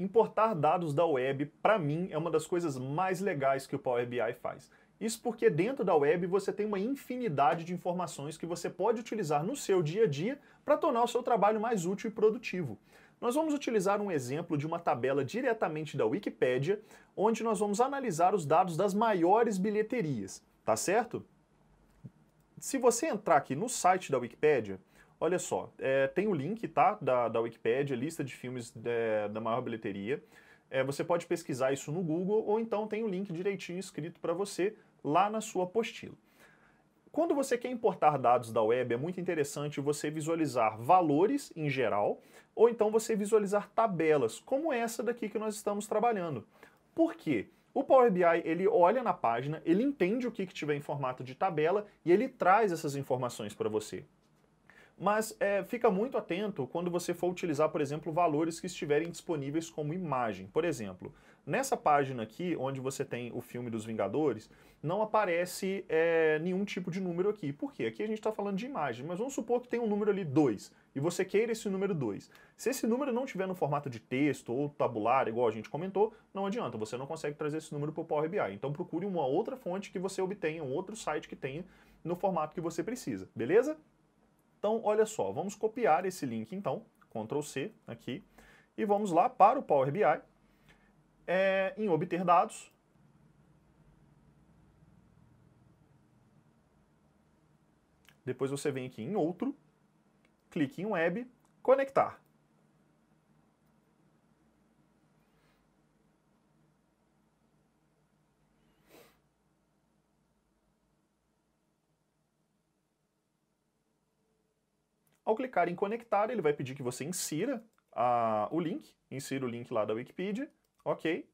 Importar dados da web, para mim, é uma das coisas mais legais que o Power BI faz. Isso porque dentro da web você tem uma infinidade de informações que você pode utilizar no seu dia a dia para tornar o seu trabalho mais útil e produtivo. Nós vamos utilizar um exemplo de uma tabela diretamente da Wikipédia, onde nós vamos analisar os dados das maiores bilheterias, tá certo? Se você entrar aqui no site da Wikipédia, Olha só, é, tem o link, tá? Da, da Wikipédia, lista de filmes de, é, da maior bilheteria. É, você pode pesquisar isso no Google ou então tem o link direitinho escrito para você lá na sua apostila. Quando você quer importar dados da web, é muito interessante você visualizar valores em geral ou então você visualizar tabelas, como essa daqui que nós estamos trabalhando. Por quê? O Power BI ele olha na página, ele entende o que, que tiver em formato de tabela e ele traz essas informações para você mas é, fica muito atento quando você for utilizar, por exemplo, valores que estiverem disponíveis como imagem. Por exemplo, nessa página aqui, onde você tem o filme dos Vingadores, não aparece é, nenhum tipo de número aqui. Por quê? Aqui a gente está falando de imagem, mas vamos supor que tem um número ali 2, e você queira esse número 2. Se esse número não tiver no formato de texto ou tabular, igual a gente comentou, não adianta, você não consegue trazer esse número para o Power BI. Então procure uma outra fonte que você obtenha, um outro site que tenha no formato que você precisa, beleza? Então, olha só, vamos copiar esse link então, Ctrl C aqui, e vamos lá para o Power BI, é, em obter dados, Depois você vem aqui em outro, clique em web, conectar. Ao clicar em conectar, ele vai pedir que você insira a, o link, insira o link lá da Wikipedia, ok.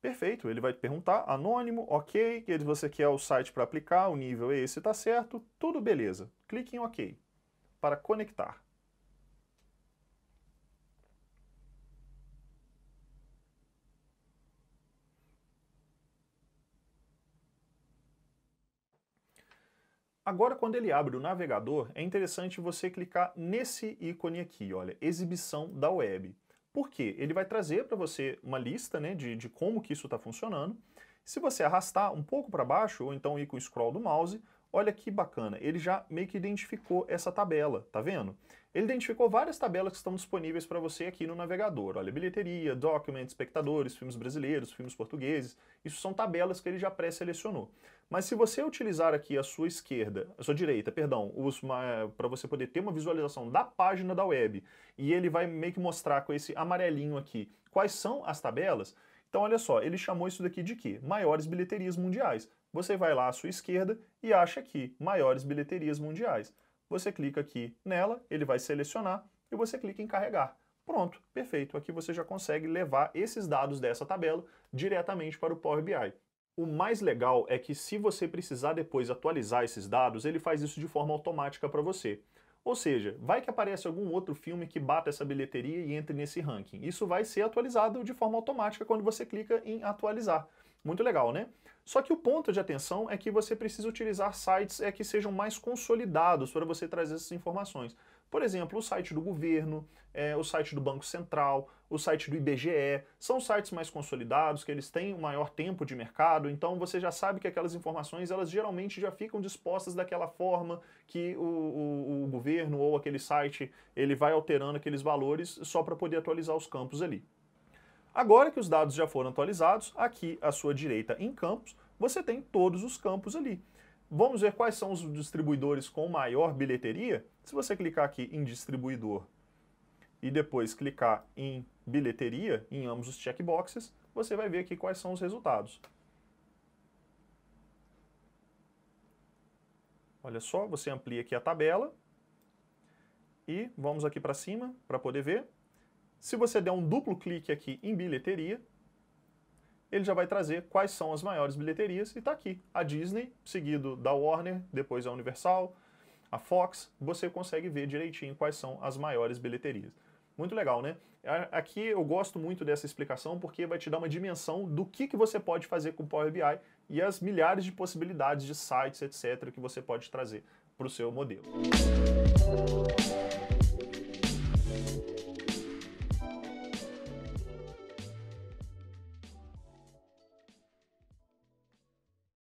Perfeito, ele vai te perguntar, anônimo, ok, que você quer o site para aplicar, o nível é esse, está certo, tudo beleza. Clique em OK para conectar. Agora, quando ele abre o navegador, é interessante você clicar nesse ícone aqui, olha, exibição da web. Por quê? Ele vai trazer para você uma lista né, de, de como que isso está funcionando. Se você arrastar um pouco para baixo, ou então ir com o scroll do mouse, Olha que bacana, ele já meio que identificou essa tabela, tá vendo? Ele identificou várias tabelas que estão disponíveis para você aqui no navegador. Olha, bilheteria, documentos, espectadores, filmes brasileiros, filmes portugueses. Isso são tabelas que ele já pré-selecionou. Mas se você utilizar aqui a sua esquerda, a sua direita, perdão, para você poder ter uma visualização da página da web, e ele vai meio que mostrar com esse amarelinho aqui quais são as tabelas, então olha só, ele chamou isso daqui de quê? Maiores bilheterias mundiais você vai lá à sua esquerda e acha aqui maiores bilheterias mundiais. Você clica aqui nela, ele vai selecionar e você clica em carregar. Pronto, perfeito. Aqui você já consegue levar esses dados dessa tabela diretamente para o Power BI. O mais legal é que se você precisar depois atualizar esses dados, ele faz isso de forma automática para você. Ou seja, vai que aparece algum outro filme que bata essa bilheteria e entre nesse ranking. Isso vai ser atualizado de forma automática quando você clica em atualizar. Muito legal, né? Só que o ponto de atenção é que você precisa utilizar sites é que sejam mais consolidados para você trazer essas informações. Por exemplo, o site do governo, é, o site do Banco Central, o site do IBGE, são sites mais consolidados, que eles têm um maior tempo de mercado, então você já sabe que aquelas informações, elas geralmente já ficam dispostas daquela forma que o, o, o governo ou aquele site, ele vai alterando aqueles valores só para poder atualizar os campos ali. Agora que os dados já foram atualizados, aqui à sua direita em campos, você tem todos os campos ali. Vamos ver quais são os distribuidores com maior bilheteria? Se você clicar aqui em distribuidor e depois clicar em bilheteria, em ambos os checkboxes, você vai ver aqui quais são os resultados. Olha só, você amplia aqui a tabela e vamos aqui para cima para poder ver. Se você der um duplo clique aqui em bilheteria, ele já vai trazer quais são as maiores bilheterias, e está aqui, a Disney, seguido da Warner, depois a Universal, a Fox, você consegue ver direitinho quais são as maiores bilheterias. Muito legal, né? Aqui eu gosto muito dessa explicação porque vai te dar uma dimensão do que, que você pode fazer com o Power BI e as milhares de possibilidades de sites, etc., que você pode trazer para o seu modelo.